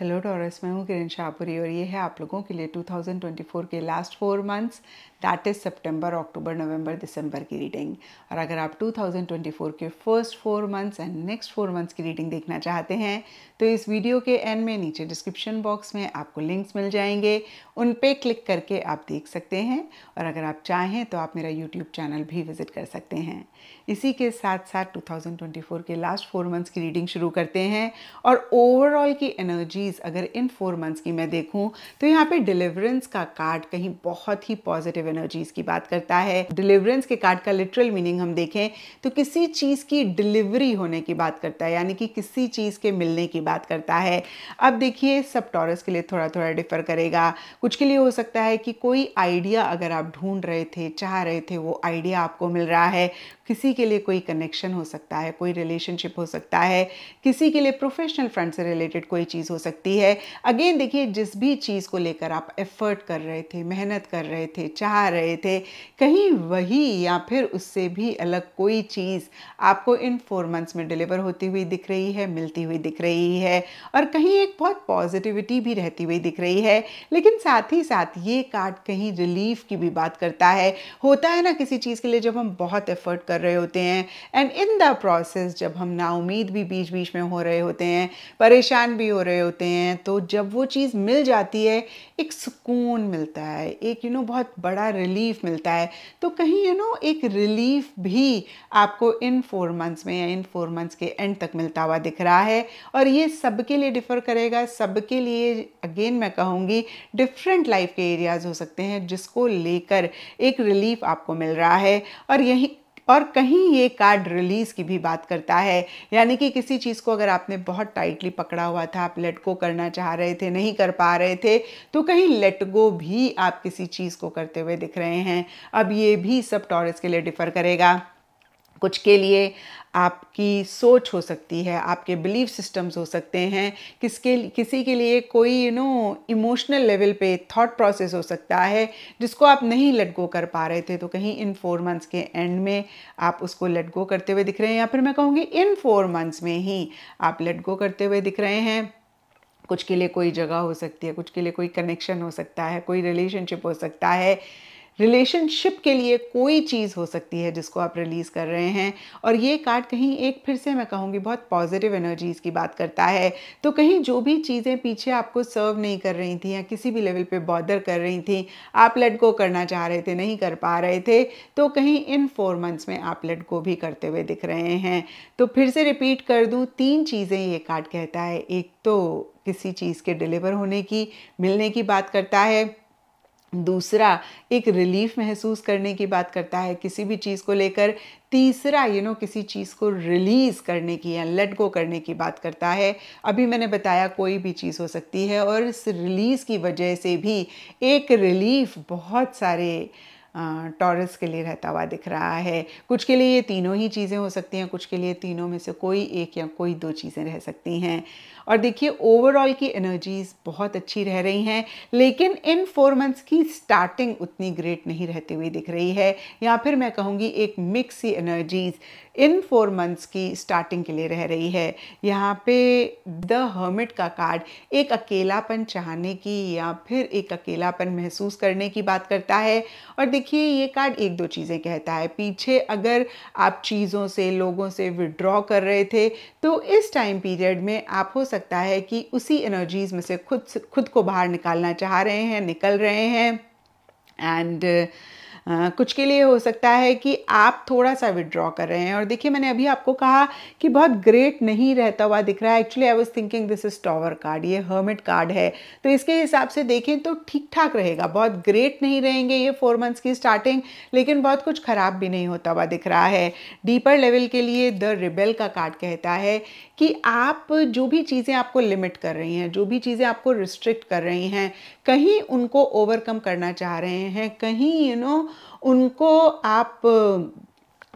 Hello taurus मैं हूँ किरण शाहपुरी और ये है आप लोगों के लिए 2024 के last four months that is सितंबर अक्टूबर नवंबर दिसंबर की रीडिंग और अगर आप 2024 के first four months and next four months की रीडिंग देखना चाहते हैं तो इस वीडियो के एंड में नीचे डिस्क्रिप्शन बॉक्स में आपको लिंक्स मिल जाएंगे उन पर क्लिक करके आप देख सकते हैं और अगर आप चाहें तो आप मेरा यूट्यूब चैनल भी विज़िट कर सकते हैं इसी के साथ साथ 2024 के लास्ट फोर मंथ्स की रीडिंग शुरू करते हैं और ओवरऑल की एनर्जीज़ अगर इन फोर मंथ्स की मैं देखूँ तो यहाँ पर डिलीवरेंस का कार्ड कहीं बहुत ही पॉजिटिव पॉजिटिव एनर्जीज की बात करता है डिलीवरेंस के कार्ड का लिटरल मीनिंग हम देखें तो किसी चीज़ की डिलीवरी होने की बात करता है यानी कि किसी चीज़ के मिलने की बात करता है अब देखिए सब टॉरस के लिए थोड़ा थोड़ा डिफर करेगा कुछ के लिए हो सकता है कि कोई आइडिया अगर आप ढूंढ रहे थे चाह रहे थे वो आइडिया आपको मिल रहा है किसी के लिए कोई कनेक्शन हो सकता है कोई रिलेशनशिप हो सकता है किसी के लिए प्रोफेशनल फ्रंट से रिलेटेड कोई चीज़ हो सकती है अगेन देखिए जिस भी चीज़ को लेकर आप एफर्ट कर रहे थे मेहनत कर रहे थे चाह खा रहे थे कहीं वही या फिर उससे भी अलग कोई चीज़ आपको इन फोर मंथ्स में डिलीवर होती हुई दिख रही है मिलती हुई दिख रही है और कहीं एक बहुत पॉजिटिविटी भी रहती हुई दिख रही है लेकिन साथ ही साथ ये कार्ड कहीं रिलीफ की भी बात करता है होता है ना किसी चीज़ के लिए जब हम बहुत एफर्ट कर रहे होते हैं एंड इन द प्रोसेस जब हम नाउमीद भी बीच बीच में हो रहे होते हैं परेशान भी हो रहे होते हैं तो जब वो चीज़ मिल जाती है एक सुकून मिलता है एक यू you नो know, बहुत बड़ा बड़ा रिलीफ मिलता है तो कहीं यू you नो know, एक रिलीफ भी आपको इन फोर मंथ्स में या इन फोर मंथ्स के एंड तक मिलता हुआ दिख रहा है और ये सबके लिए डिफ़र करेगा सबके लिए अगेन मैं कहूँगी डिफरेंट लाइफ के एरियाज़ हो सकते हैं जिसको लेकर एक रिलीफ आपको मिल रहा है और यही और कहीं ये कार्ड रिलीज़ की भी बात करता है यानी कि किसी चीज़ को अगर आपने बहुत टाइटली पकड़ा हुआ था आप लेट गो करना चाह रहे थे नहीं कर पा रहे थे तो कहीं लेट गो भी आप किसी चीज़ को करते हुए दिख रहे हैं अब ये भी सब टॉरस के लिए डिफ़र करेगा कुछ के लिए आपकी सोच हो सकती है आपके बिलीफ सिस्टम्स हो सकते हैं किसके किसी के लिए कोई यू नो इमोशनल लेवल पे थॉट प्रोसेस हो सकता है जिसको आप नहीं लेट गो कर पा रहे थे तो कहीं इन फोर मंथ्स के एंड में आप उसको लेट गो करते हुए दिख रहे हैं या फिर मैं कहूँगी इन फोर मंथ्स में ही आप लेट गो करते हुए दिख रहे हैं कुछ के लिए कोई जगह हो सकती है कुछ के लिए कोई कनेक्शन हो सकता है कोई रिलेशनशिप हो सकता है रिलेशनशिप के लिए कोई चीज़ हो सकती है जिसको आप रिलीज़ कर रहे हैं और ये कार्ड कहीं एक फिर से मैं कहूँगी बहुत पॉजिटिव एनर्जीज़ की बात करता है तो कहीं जो भी चीज़ें पीछे आपको सर्व नहीं कर रही थी या किसी भी लेवल पे बॉदर कर रही थी आप लेट गो करना चाह रहे थे नहीं कर पा रहे थे तो कहीं इन फोर मंथ्स में आप लेट गो भी करते हुए दिख रहे हैं तो फिर से रिपीट कर दूँ तीन चीज़ें ये कार्ड कहता है एक तो किसी चीज़ के डिलीवर होने की मिलने की बात करता है दूसरा एक रिलीफ महसूस करने की बात करता है किसी भी चीज़ को लेकर तीसरा यू नो किसी चीज़ को रिलीज़ करने की या लेट गो करने की बात करता है अभी मैंने बताया कोई भी चीज़ हो सकती है और इस रिलीज़ की वजह से भी एक रिलीफ बहुत सारे टॉरस के लिए रहता हुआ दिख रहा है कुछ के लिए ये तीनों ही चीज़ें हो सकती हैं कुछ के लिए तीनों में से कोई एक या कोई दो चीज़ें रह सकती हैं और देखिए ओवरऑल की एनर्जीज बहुत अच्छी रह रही हैं लेकिन इन फोर मंथ्स की स्टार्टिंग उतनी ग्रेट नहीं रहती हुई दिख रही है या फिर मैं कहूँगी एक मिक्स ही एनर्जीज इन फोर मंथ्स की स्टार्टिंग के लिए रह रही है यहाँ पे द हर्मिट का कार्ड एक अकेलापन चाहने की या फिर एक अकेलापन महसूस करने की बात करता है और देखिए ये कार्ड एक दो चीज़ें कहता है पीछे अगर आप चीज़ों से लोगों से विड्रॉ कर रहे थे तो इस टाइम पीरियड में आप हो सकते सकता है कि उसी एनर्जीज़ में से खुद खुद को बाहर निकालना चाह रहे हैं निकल रहे हैं एंड uh, कुछ के लिए हो सकता है कि आप थोड़ा सा विड्रॉ कर रहे हैं और देखिए मैंने अभी आपको कहा कि बहुत ग्रेट नहीं रहता हुआ दिख रहा है actually I was thinking this is tower card ये हर्मिट कार्ड है तो इसके हिसाब से देखें तो ठीक ठाक रहेगा बहुत ग्रेट नहीं रहेंगे ये फोर मंथ्स की स्टार्टिंग लेकिन बहुत कुछ ख़राब भी नहीं होता हुआ दिख रहा है डीपर लेवल के लिए द रिबेल का कार्ड कहता है कि आप जो भी चीज़ें आपको लिमिट कर रही हैं जो भी चीज़ें आपको रिस्ट्रिक्ट कर रही हैं कहीं उनको ओवरकम करना चाह रहे हैं कहीं यू you नो know, उनको आप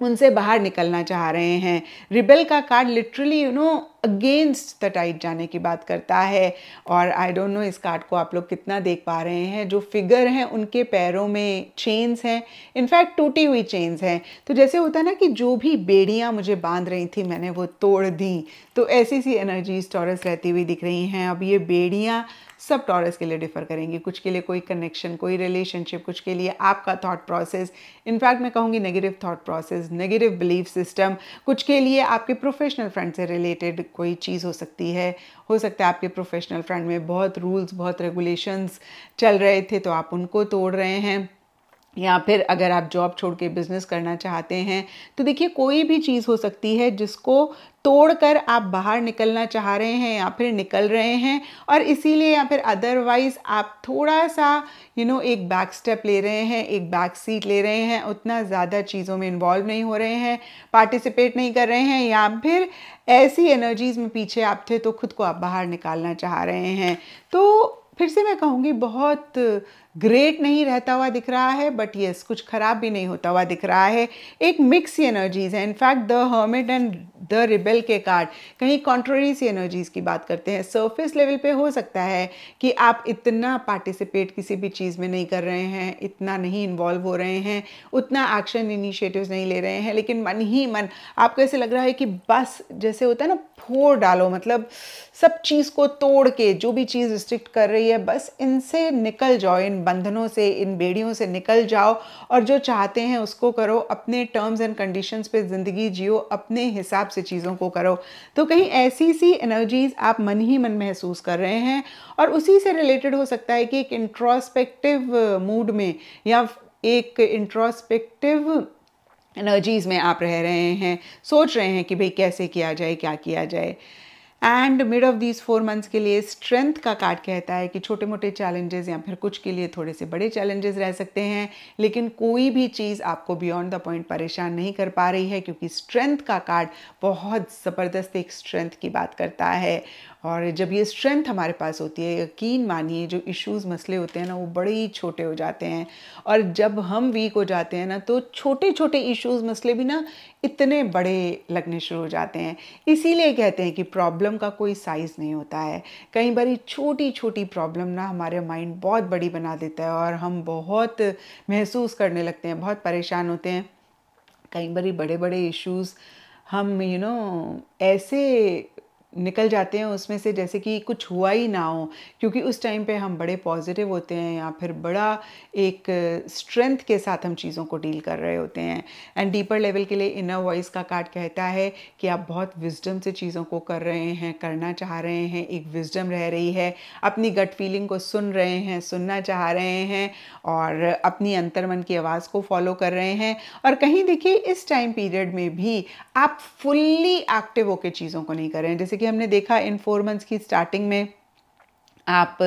उनसे बाहर निकलना चाह रहे हैं रिबेल का card literally you know against the tide जाने की बात करता है और आई डोंट नो इस कार्ड को आप लोग कितना देख पा रहे हैं जो फिगर हैं उनके पैरों में चेन्स हैं इनफैक्ट टूटी हुई चेन्स हैं तो जैसे होता है ना कि जो भी बेड़ियाँ मुझे बांध रही थी मैंने वो तोड़ दी तो ऐसी सी एनर्जीज टॉरस रहती हुई दिख रही हैं अब ये बेड़ियाँ सब टॉरस के लिए डिफ़र करेंगी कुछ के लिए कोई कनेक्शन कोई रिलेशनशिप कुछ के लिए आपका थॉट प्रोसेस इनफैक्ट मैं कहूँगी negative thought process negative belief system कुछ के लिए आपके प्रोफेशनल फ्रेंड से रिलेटेड कोई चीज़ हो सकती है हो सकता है आपके प्रोफेशनल फ्रंट में बहुत रूल्स बहुत रेगुलेशंस चल रहे थे तो आप उनको तोड़ रहे हैं या फिर अगर आप जॉब छोड़ के बिज़नेस करना चाहते हैं तो देखिए कोई भी चीज़ हो सकती है जिसको तोड़कर आप बाहर निकलना चाह रहे हैं या फिर निकल रहे हैं और इसीलिए या फिर अदरवाइज़ आप थोड़ा सा यू you नो know, एक बैक स्टेप ले रहे हैं एक बैक सीट ले रहे हैं उतना ज़्यादा चीज़ों में इन्वॉल्व नहीं हो रहे हैं पार्टिसिपेट नहीं कर रहे हैं या फिर ऐसी एनर्जीज़ में पीछे आप थे तो खुद को आप बाहर निकालना चाह रहे हैं तो फिर से मैं कहूँगी बहुत ग्रेट नहीं रहता हुआ दिख रहा है बट येस कुछ ख़राब भी नहीं होता हुआ दिख रहा है एक मिक्स ही एनर्जीज़ है in fact the hermit and the rebel के कार्ड कहीं कॉन्ट्रोरी सी एनर्जीज़ की बात करते हैं सरफेस लेवल पे हो सकता है कि आप इतना पार्टिसिपेट किसी भी चीज़ में नहीं कर रहे हैं इतना नहीं इन्वॉल्व हो रहे हैं उतना एक्शन इनिशिएटिव नहीं ले रहे हैं लेकिन मन ही मन आपको ऐसे लग रहा है कि बस जैसे होता है ना फोड़ डालो मतलब सब चीज़ को तोड़ के जो भी चीज़ रिस्ट्रिक्ट कर रही है बस इनसे निकल जाओ इन बंधनों से इन बेड़ियों से निकल जाओ और जो चाहते हैं उसको करो अपने टर्म्स एंड कंडीशंस पे ज़िंदगी जियो अपने हिसाब से चीज़ों को करो तो कहीं ऐसी सी एनर्जीज़ आप मन ही मन महसूस कर रहे हैं और उसी से रिलेटेड हो सकता है कि एक इंट्रोस्पेक्टिव मूड में या एक इंट्रोस्पेक्टिव एनर्जीज़ में आप रह रहे हैं सोच रहे हैं कि भाई कैसे किया जाए क्या किया जाए and mid of these four months के लिए स्ट्रेंथ का कार्ड कहता है कि छोटे मोटे चैलेंजेस या फिर कुछ के लिए थोड़े से बड़े चैलेंजेस रह सकते हैं लेकिन कोई भी चीज़ आपको बियॉन्ड द पॉइंट परेशान नहीं कर पा रही है क्योंकि स्ट्रेंथ का कार्ड बहुत ज़बरदस्त एक स्ट्रेंथ की बात करता है और जब ये स्ट्रेंथ हमारे पास होती है यकीन मानिए जो इश्यूज मसले होते हैं ना वो बड़े ही छोटे हो जाते हैं और जब हम वीक हो जाते हैं ना तो छोटे छोटे इश्यूज मसले भी ना इतने बड़े लगने शुरू हो जाते हैं इसीलिए कहते हैं कि प्रॉब्लम का कोई साइज़ नहीं होता है कई बार छोटी छोटी प्रॉब्लम ना हमारे माइंड बहुत बड़ी बना देता है और हम बहुत महसूस करने लगते हैं बहुत परेशान होते हैं कई बार बड़े बड़े इश्यूज़ हम यू you नो know, ऐसे निकल जाते हैं उसमें से जैसे कि कुछ हुआ ही ना हो क्योंकि उस टाइम पे हम बड़े पॉजिटिव होते हैं या फिर बड़ा एक स्ट्रेंथ के साथ हम चीज़ों को डील कर रहे होते हैं एंड डीपर लेवल के लिए इनर वॉइस का कार्ड कहता है कि आप बहुत विजडम से चीज़ों को कर रहे हैं करना चाह रहे हैं एक विजडम रह रही है अपनी गट फीलिंग को सुन रहे हैं सुनना चाह रहे हैं और अपनी अंतर्मन की आवाज़ को फॉलो कर रहे हैं और कहीं देखिए इस टाइम पीरियड में भी आप फुल्ली एक्टिव होकर चीज़ों को नहीं कर रहे हैं जैसे कि हमने देखा इन फोर मंथ्स की स्टार्टिंग में आप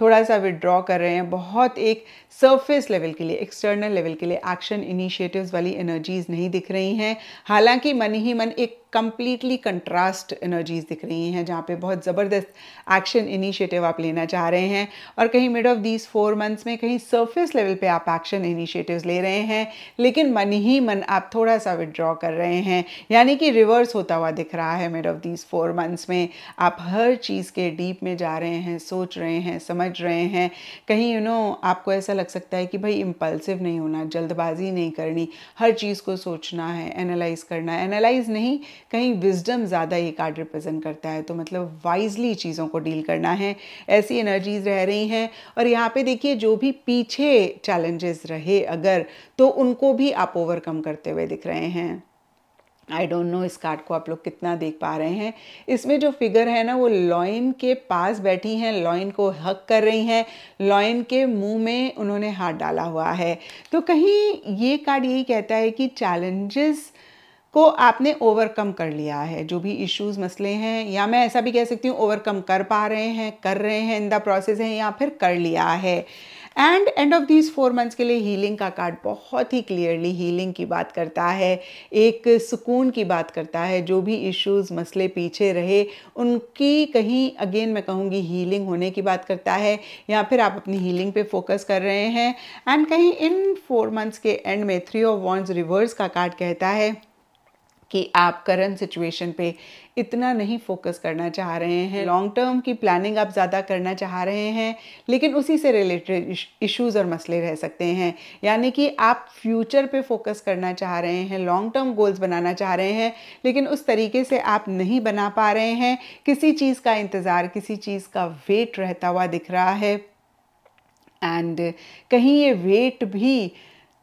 थोड़ा सा विड्रॉ कर रहे हैं बहुत एक सरफेस लेवल के लिए एक्सटर्नल लेवल के लिए एक्शन इनिशिएटिव्स वाली एनर्जीज नहीं दिख रही हैं हालांकि मन ही मन एक कम्प्लीटली कंट्रास्ट एनर्जीज़ दिख रही हैं जहाँ पे बहुत ज़बरदस्त एक्शन इनिशिएटिव आप लेना चाह रहे हैं और कहीं mid of these four months में कहीं सरफेस लेवल पे आप एक्शन इनिशिएटिव्स ले रहे हैं लेकिन मन ही मन आप थोड़ा सा विदड्रॉ कर रहे हैं यानी कि रिवर्स होता हुआ दिख रहा है mid of these four months में आप हर चीज़ के डीप में जा रहे हैं सोच रहे हैं समझ रहे हैं कहीं यू you नो know, आपको ऐसा लग सकता है कि भाई इम्पल्सिव नहीं होना जल्दबाजी नहीं करनी हर चीज़ को सोचना है एनालाइज करना है एनालाइज नहीं कहीं विजडम ज़्यादा ये कार्ड रिप्रेजेंट करता है तो मतलब वाइजली चीज़ों को डील करना है ऐसी एनर्जीज रह रही हैं और यहाँ पे देखिए जो भी पीछे चैलेंजेस रहे अगर तो उनको भी आप ओवरकम करते हुए दिख रहे हैं आई डोंट नो इस कार्ड को आप लोग कितना देख पा रहे हैं इसमें जो फिगर है ना वो लॉइन के पास बैठी हैं लॉइन को हक कर रही हैं लॉइन के मुंह में उन्होंने हाथ डाला हुआ है तो कहीं ये कार्ड यही कहता है कि चैलेंजेस को आपने ओवरकम कर लिया है जो भी इश्यूज मसले हैं या मैं ऐसा भी कह सकती हूँ ओवरकम कर पा रहे हैं कर रहे हैं इन द प्रोसेस है या फिर कर लिया है and end of these four months के लिए हीलिंग का कार्ड बहुत ही क्लियरली हीलिंग की बात करता है एक सुकून की बात करता है जो भी इश्यूज मसले पीछे रहे उनकी कहीं अगेन मैं कहूँगी हीलिंग होने की बात करता है या फिर आप अपनी हीलिंग पे फोकस कर रहे हैं एंड कहीं इन फोर मंथ्स के एंड में थ्री ऑफ वॉन्स रिवर्स का कार्ड कहता है कि आप करंट सिचुएशन पे इतना नहीं फोकस करना चाह रहे हैं लॉन्ग टर्म हम्म। की प्लानिंग आप ज़्यादा करना चाह रहे हैं लेकिन उसी से रिलेटेड इश्यूज और मसले रह सकते हैं यानी कि आप फ्यूचर पे फोकस करना चाह रहे हैं लॉन्ग टर्म गोल्स बनाना चाह रहे हैं लेकिन उस तरीके से आप नहीं बना पा रहे हैं किसी चीज़ का इंतज़ार किसी चीज़ का वेट रहता हुआ दिख रहा है एंड कहीं ये वेट भी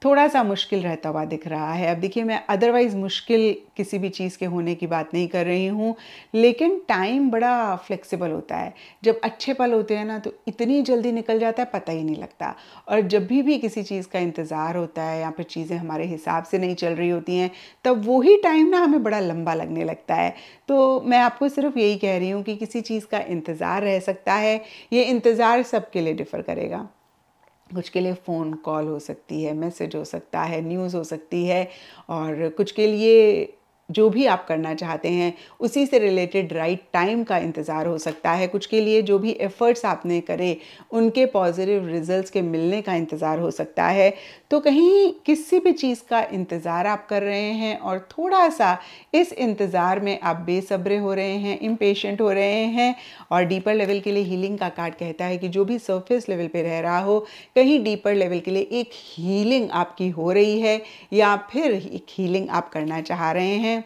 थोड़ा सा मुश्किल रहता हुआ दिख रहा है अब देखिए मैं अदरवाइज़ मुश्किल किसी भी चीज़ के होने की बात नहीं कर रही हूँ लेकिन टाइम बड़ा फ्लेक्सिबल होता है जब अच्छे पल होते हैं ना तो इतनी जल्दी निकल जाता है पता ही नहीं लगता और जब भी भी किसी चीज़ का इंतज़ार होता है या फिर चीज़ें हमारे हिसाब से नहीं चल रही होती हैं तब वही टाइम ना हमें बड़ा लंबा लगने लगता है तो मैं आपको सिर्फ यही कह रही हूँ कि किसी चीज़ का इंतज़ार रह सकता है ये इंतज़ार सबके लिए डिफ़र करेगा कुछ के लिए फ़ोन कॉल हो सकती है मैसेज हो सकता है न्यूज़ हो सकती है और कुछ के लिए जो भी आप करना चाहते हैं उसी से रिलेटेड राइट टाइम का इंतज़ार हो सकता है कुछ के लिए जो भी एफ़र्ट्स आपने करे उनके पॉजिटिव रिजल्ट्स के मिलने का इंतज़ार हो सकता है तो कहीं किसी भी चीज़ का इंतज़ार आप कर रहे हैं और थोड़ा सा इस इंतज़ार में आप बेसब्रे हो रहे हैं इम्पेशेंट हो रहे हैं और डीपर लेवल के लिए हीलिंग का कार्ड कहता है कि जो भी सरफेस लेवल पर रह रहा हो कहीं डीपर लेवल के लिए एक हीलिंग आपकी हो रही है या फिर एक हीलिंग आप करना चाह रहे हैं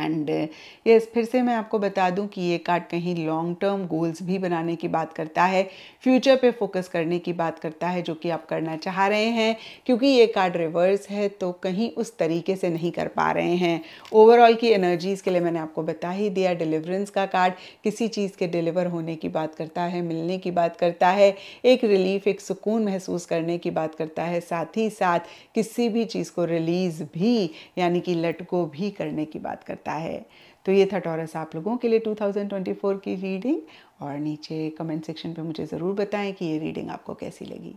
एंड यस uh, yes, फिर से मैं आपको बता दूं कि ये कार्ड कहीं लॉन्ग टर्म गोल्स भी बनाने की बात करता है फ्यूचर पे फोकस करने की बात करता है जो कि आप करना चाह रहे हैं क्योंकि ये कार्ड रिवर्स है तो कहीं उस तरीके से नहीं कर पा रहे हैं ओवरऑल की एनर्जीज़ के लिए मैंने आपको बता ही दिया डिलीवरेंस का कार्ड किसी चीज़ के डिलीवर होने की बात करता है मिलने की बात करता है एक रिलीफ एक सुकून महसूस करने की बात करता है साथ ही साथ किसी भी चीज़ को रिलीज़ भी यानी कि लटको भी करने की बात करता है लगता है तो ये था टॉरस आप लोगों के लिए 2024 की रीडिंग और नीचे कमेंट सेक्शन पे मुझे ज़रूर बताएं कि ये रीडिंग आपको कैसी लगी